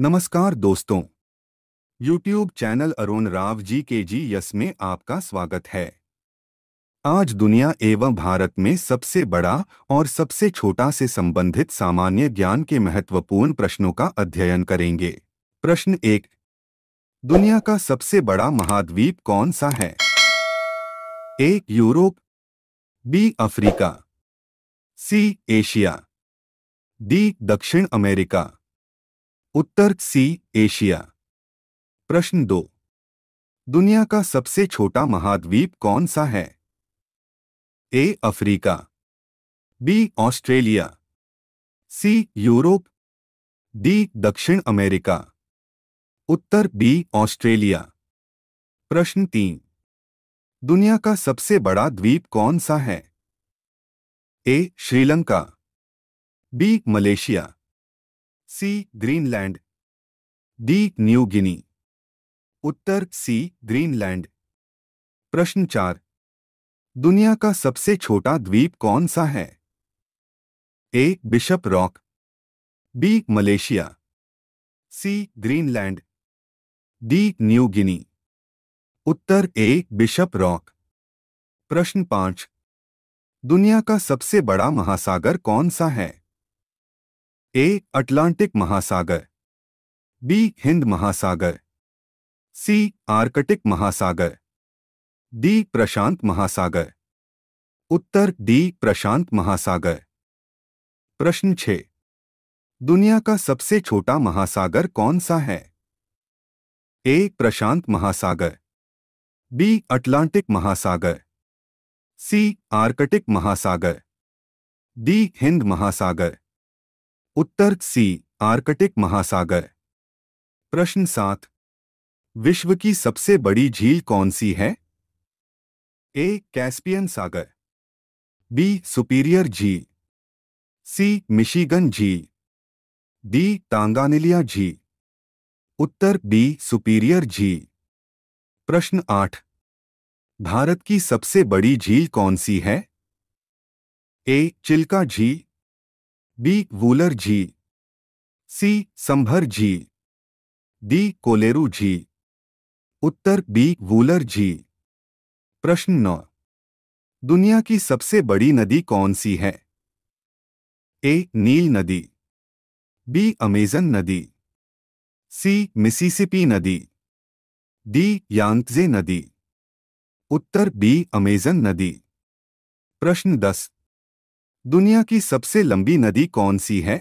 नमस्कार दोस्तों YouTube channel Arun Rao G के जी यस में आपका स्वागत है आज दुनिया एवं भारत में सबसे बड़ा और सबसे छोटा से संबंधित सामान्य ज्ञान के महत्वपूर्ण प्रश्नों का अध्ययन करेंगे प्रश्न एक दुनिया का सबसे बड़ा महाद्वीप कौन सा है A Europe B Africa C Asia D दक्षिण अमेरिका उत्तर सी एशिया प्रश्न दो दुनिया का सबसे छोटा महाद्वीप कौन सा है A Africa B Australia C Europe D दक्षिण अमेरिका उत्तर बी ऑस्ट्रेलिया प्रश्न तीन दुनिया का सबसे बड़ा द्वीप कौन सा है A Sri Lanka B Malaysia C Greenland D New Guinea उत्तर सी ग्रीनलैंड प्रश्न चार दुनिया का सबसे छोटा द्वीप कौन सा है A Bishop Rock B Malaysia C Greenland D New Guinea उत्तर ए बिशप रॉक प्रश्न पांच दुनिया का सबसे बड़ा महासागर कौन सा है ए अटलांटिक महासागर बी हिंद महासागर सी आर्कटिक महासागर डी प्रशांत महासागर उत्तर डी प्रशांत महासागर प्रश्न छे दुनिया का सबसे छोटा महासागर कौन सा है ए प्रशांत महासागर बी अटलांटिक महासागर सी आर्कटिक महासागर डी हिंद महासागर उत्तर सी आर्कटिक महासागर प्रश्न सात विश्व की सबसे बड़ी झील कौन सी है ए कैस्पियन सागर बी सुपीरियर झील सी मिशीगन झील डी तांगानिलिया झील उत्तर बी सुपीरियर झील प्रश्न आठ भारत की सबसे बड़ी झील कौन सी है ए चिल्का झील बी वूलर झील सी संभर झील डी कोलेरू झील उत्तर बी वूलर झील प्रश्न नौ दुनिया की सबसे बड़ी नदी कौन सी है ए नील नदी बी अमेजन नदी सी मिसिसिपी नदी डी यांगजे नदी उत्तर बी अमेजन नदी प्रश्न दस दुनिया की सबसे लंबी नदी कौन सी है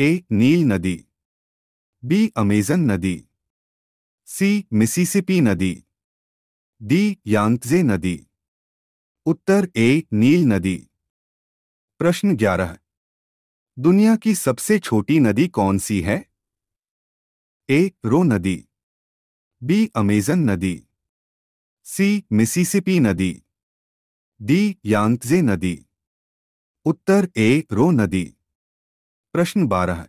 ए नील नदी बी अमेजन नदी सी मिसिसिपी नदी डी यांगजे नदी उत्तर ए नील नदी प्रश्न ग्यारह दुनिया की सबसे छोटी नदी कौन सी है ए रो नदी बी अमेजन नदी सी मिसिसिपी नदी डी यांगजे नदी उत्तर ए रो नदी प्रश्न बारह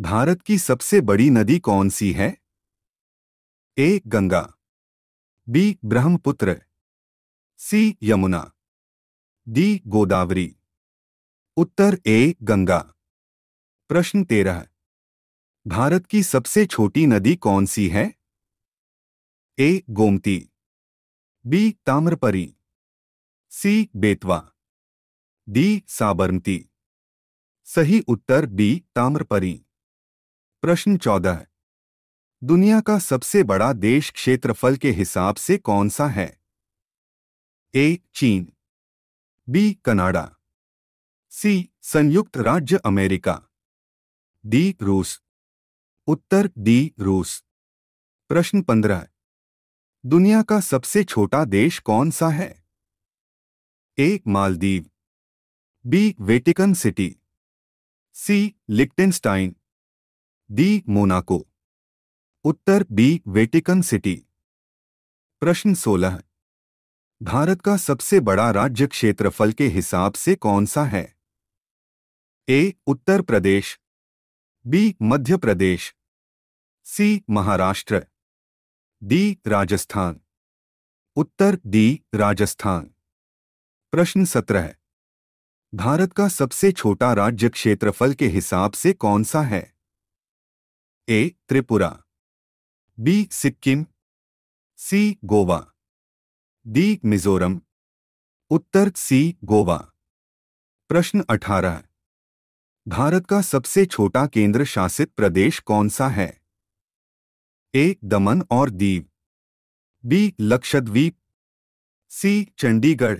भारत की सबसे बड़ी नदी कौन सी है A Ganga B Brahmaputra C Yamuna D Godavari उत्तर ए गंगा प्रश्न तेरह भारत की सबसे छोटी नदी कौन सी है A Gomti B Tamraparni C Betwa D Sabarmati सही उत्तर डी ताम्रपरी प्रश्न चौदह दुनिया का सबसे बड़ा देश क्षेत्रफल के हिसाब से कौन सा है ए चीन बी कनाडा सी संयुक्त राज्य अमेरिका डी रूस उत्तर डी रूस प्रश्न पंद्रह दुनिया का सबसे छोटा देश कौन सा है A Maldives B Vatican City C Liechtenstein D Monaco उत्तर बी वेटिकन सिटी प्रश्न 16 भारत का सबसे बड़ा राज्य क्षेत्रफल के हिसाब से कौन सा है A Uttar Pradesh B Madhya Pradesh C Maharashtra D Rajasthan उत्तर डी राजस्थान प्रश्न सत्रह भारत का सबसे छोटा राज्य क्षेत्रफल के हिसाब से कौन सा है A Tripura B Sikkim C Goa D Mizoram उत्तर सी गोवा प्रश्न 18 भारत का सबसे छोटा केंद्र शासित प्रदेश कौन सा है ए दमन और Diu B Lakshadweep C Chandigarh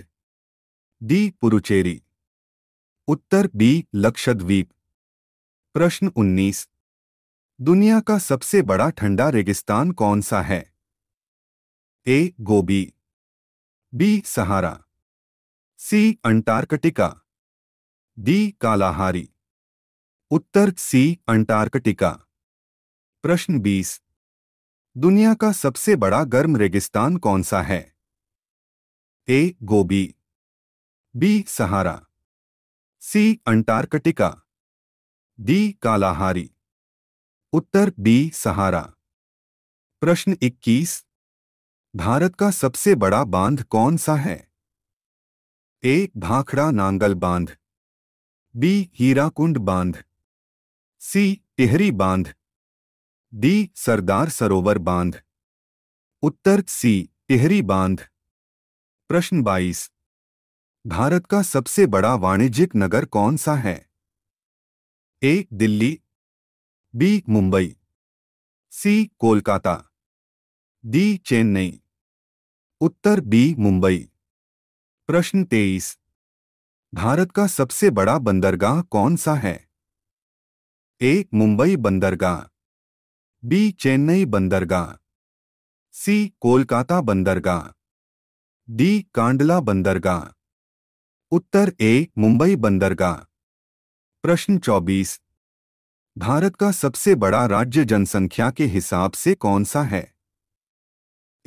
D Puducherry उत्तर बी लक्षद्वीप प्रश्न 19 दुनिया का सबसे बड़ा ठंडा रेगिस्तान कौन सा है A Gobi B Sahara C Antarctica D Kalahari उत्तर सी अंटार्कटिका प्रश्न 20 दुनिया का सबसे बड़ा गर्म रेगिस्तान कौन सा है A Gobi B Sahara C Antarctica D Kalahari उत्तर बी सहारा प्रश्न 21 भारत का सबसे बड़ा बांध कौन सा है ए भाखड़ा नांगल बांध बी हीराकुंड बांध सी टिहरी बांध डी सरदार सरोवर बांध उत्तर सी टिहरी बांध प्रश्न भारत का सबसे बड़ा वाणिज्यिक नगर कौन सा है A Delhi B Mumbai C Kolkata D Chennai उत्तर बी मुंबई प्रश्न तेईस भारत का सबसे बड़ा बंदरगाह कौन सा है ए मुंबई बंदरगाह बी चेन्नई बंदरगाह सी कोलकाता बंदरगाह डी कांडला बंदरगाह उत्तर ए मुंबई बंदरगाह प्रश्न 24 भारत का सबसे बड़ा राज्य जनसंख्या के हिसाब से कौन सा है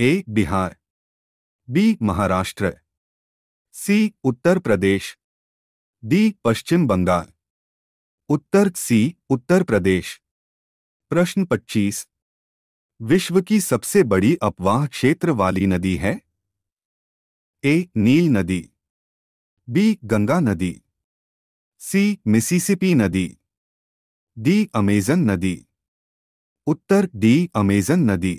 A Bihar B Maharashtra C Uttar Pradesh D Paschim Bangal उत्तर सी उत्तर प्रदेश प्रश्न 25 विश्व की सबसे बड़ी अपवाह क्षेत्र वाली नदी है ए नील नदी बी गंगा नदी सी मिसिसिपी नदी डी अमेजन नदी उत्तर डी अमेजन नदी